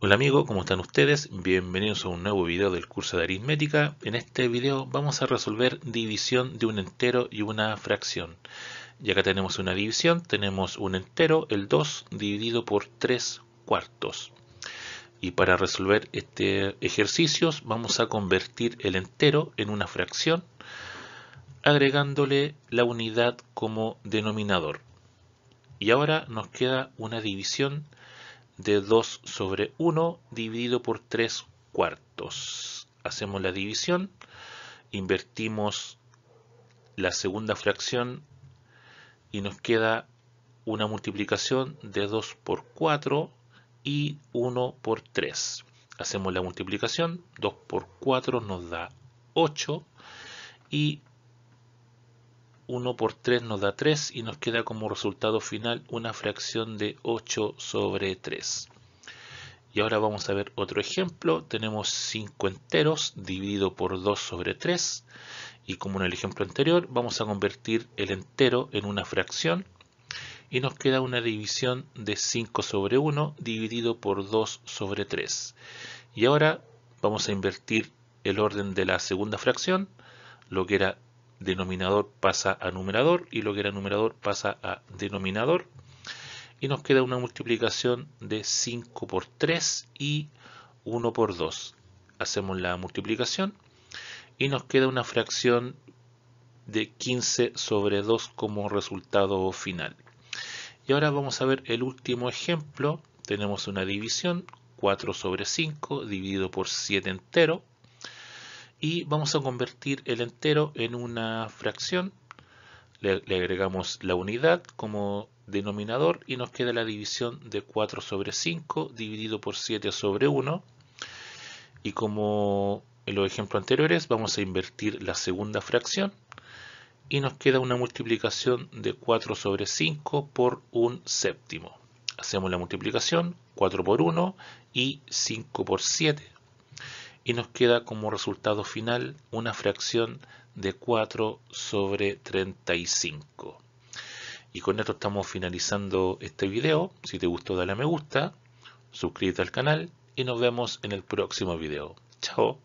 Hola amigo, ¿cómo están ustedes? Bienvenidos a un nuevo video del curso de aritmética. En este video vamos a resolver división de un entero y una fracción. Y acá tenemos una división, tenemos un entero, el 2, dividido por 3 cuartos. Y para resolver este ejercicio vamos a convertir el entero en una fracción agregándole la unidad como denominador. Y ahora nos queda una división de 2 sobre 1 dividido por 3 cuartos. Hacemos la división, invertimos la segunda fracción y nos queda una multiplicación de 2 por 4 y 1 por 3. Hacemos la multiplicación, 2 por 4 nos da 8 y 1 por 3 nos da 3 y nos queda como resultado final una fracción de 8 sobre 3. Y ahora vamos a ver otro ejemplo. Tenemos 5 enteros dividido por 2 sobre 3. Y como en el ejemplo anterior, vamos a convertir el entero en una fracción. Y nos queda una división de 5 sobre 1 dividido por 2 sobre 3. Y ahora vamos a invertir el orden de la segunda fracción, lo que era denominador pasa a numerador y lo que era numerador pasa a denominador. Y nos queda una multiplicación de 5 por 3 y 1 por 2. Hacemos la multiplicación y nos queda una fracción de 15 sobre 2 como resultado final. Y ahora vamos a ver el último ejemplo. Tenemos una división, 4 sobre 5 dividido por 7 entero y vamos a convertir el entero en una fracción. Le, agregamos la unidad como denominador y nos queda la división de 4 sobre 5 dividido por 7 sobre 1. Y como en los ejemplos anteriores, vamos a invertir la segunda fracción y nos queda una multiplicación de 4 sobre 5 por un séptimo. Hacemos la multiplicación, 4 por 1 y 5 por 7 y nos queda como resultado final una fracción de 4 sobre 35. Y con esto estamos finalizando este video. Si te gustó dale a me gusta, suscríbete al canal y nos vemos en el próximo video. Chao.